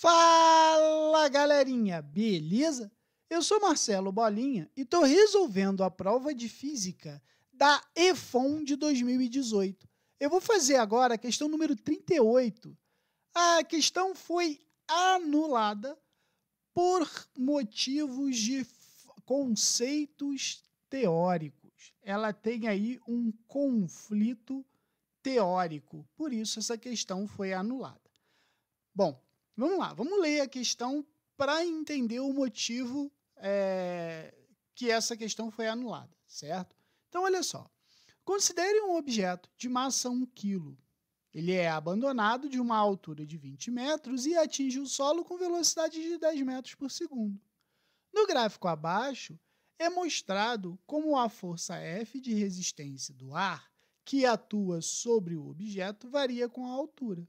Fala galerinha, beleza? Eu sou Marcelo Bolinha e estou resolvendo a prova de física da EFON de 2018. Eu vou fazer agora a questão número 38. A questão foi anulada por motivos de conceitos teóricos. Ela tem aí um conflito teórico, por isso essa questão foi anulada. Bom, Vamos lá, vamos ler a questão para entender o motivo é, que essa questão foi anulada, certo? Então, olha só. Considere um objeto de massa 1 kg. Ele é abandonado de uma altura de 20 metros e atinge o solo com velocidade de 10 metros por segundo. No gráfico abaixo, é mostrado como a força F de resistência do ar que atua sobre o objeto varia com a altura.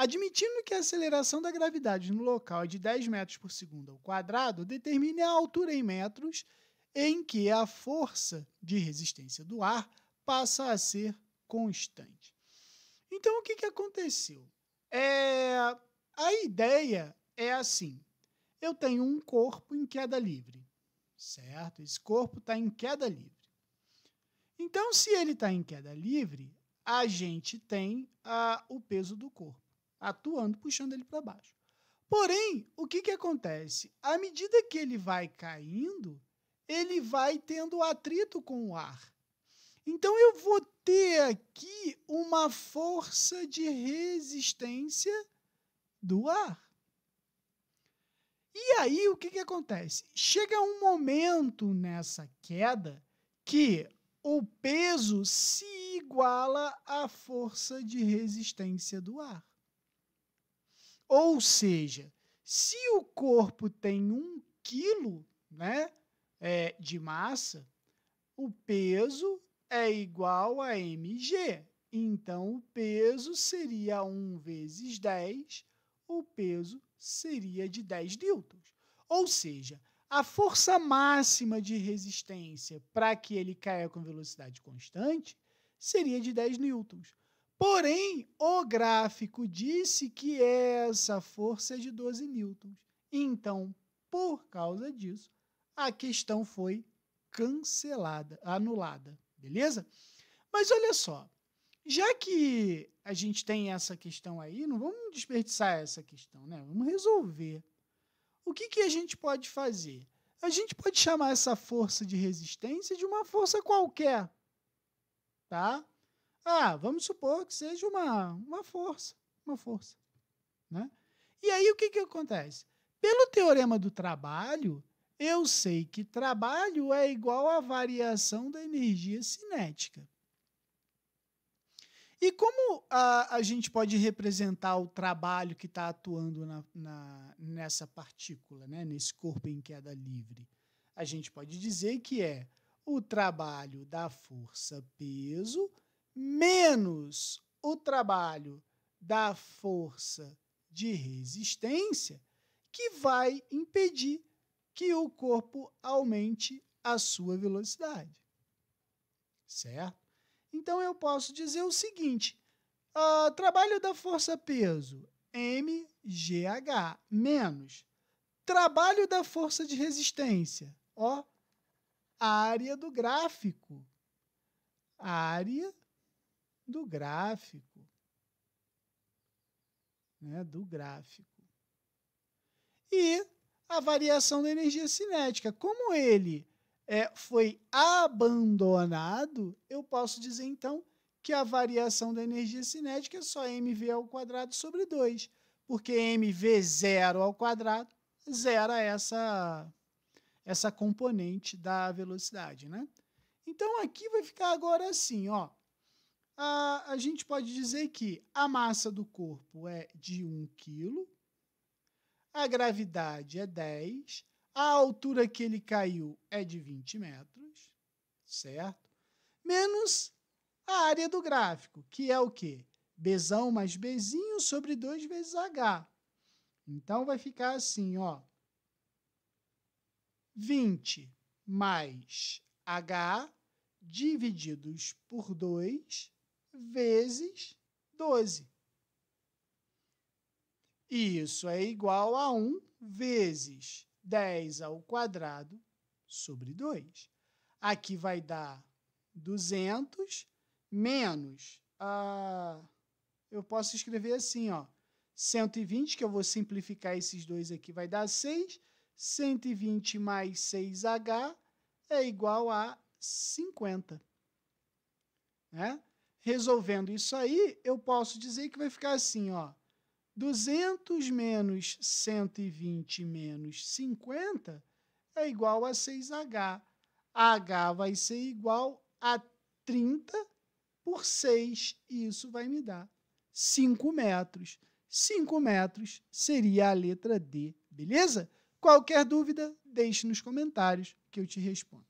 Admitindo que a aceleração da gravidade no local é de 10 metros por segundo ao quadrado, determine a altura em metros em que a força de resistência do ar passa a ser constante. Então, o que, que aconteceu? É, a ideia é assim: eu tenho um corpo em queda livre, certo? Esse corpo está em queda livre. Então, se ele está em queda livre, a gente tem a, o peso do corpo atuando, puxando ele para baixo. Porém, o que, que acontece? À medida que ele vai caindo, ele vai tendo atrito com o ar. Então, eu vou ter aqui uma força de resistência do ar. E aí, o que, que acontece? Chega um momento nessa queda que o peso se iguala à força de resistência do ar. Ou seja, se o corpo tem um quilo né, é, de massa, o peso é igual a mg. Então, o peso seria 1 vezes 10, o peso seria de 10 newtons. Ou seja, a força máxima de resistência para que ele caia com velocidade constante seria de 10 newtons. Porém, o gráfico disse que essa força é de 12 newtons. Então, por causa disso, a questão foi cancelada, anulada, beleza? Mas olha só, já que a gente tem essa questão aí, não vamos desperdiçar essa questão, né? Vamos resolver. O que, que a gente pode fazer? A gente pode chamar essa força de resistência de uma força qualquer, tá? Ah, vamos supor que seja uma, uma força, uma força. Né? E aí o que, que acontece? Pelo teorema do trabalho, eu sei que trabalho é igual à variação da energia cinética. E como a, a gente pode representar o trabalho que está atuando na, na, nessa partícula, né? nesse corpo em queda livre? A gente pode dizer que é o trabalho da força peso menos o trabalho da força de resistência que vai impedir que o corpo aumente a sua velocidade. Certo? Então eu posso dizer o seguinte: uh, trabalho da força-peso mgh menos trabalho da força de resistência, ó, área do gráfico, área do gráfico. Né, do gráfico. E a variação da energia cinética. Como ele é, foi abandonado, eu posso dizer então que a variação da energia cinética é só mv ao quadrado sobre 2, porque mv zero ao quadrado zera essa essa componente da velocidade, né? Então aqui vai ficar agora assim, ó a, a gente pode dizer que a massa do corpo é de 1 kg, a gravidade é 10, a altura que ele caiu é de 20 metros, certo? Menos a área do gráfico, que é o quê? B mais B sobre 2 vezes H. Então, vai ficar assim, ó. 20 mais H divididos por 2 vezes 12. Isso é igual a 1 vezes 10 ao quadrado sobre 2. Aqui vai dar 200 menos a ah, eu posso escrever assim, ó, 120, que eu vou simplificar esses dois aqui, vai dar 6. 120 mais 6H é igual a 50. Né? resolvendo isso aí, eu posso dizer que vai ficar assim, ó. 200 menos 120 menos 50 é igual a 6H. H vai ser igual a 30 por 6. E isso vai me dar 5 metros. 5 metros seria a letra D, beleza? Qualquer dúvida, deixe nos comentários que eu te respondo.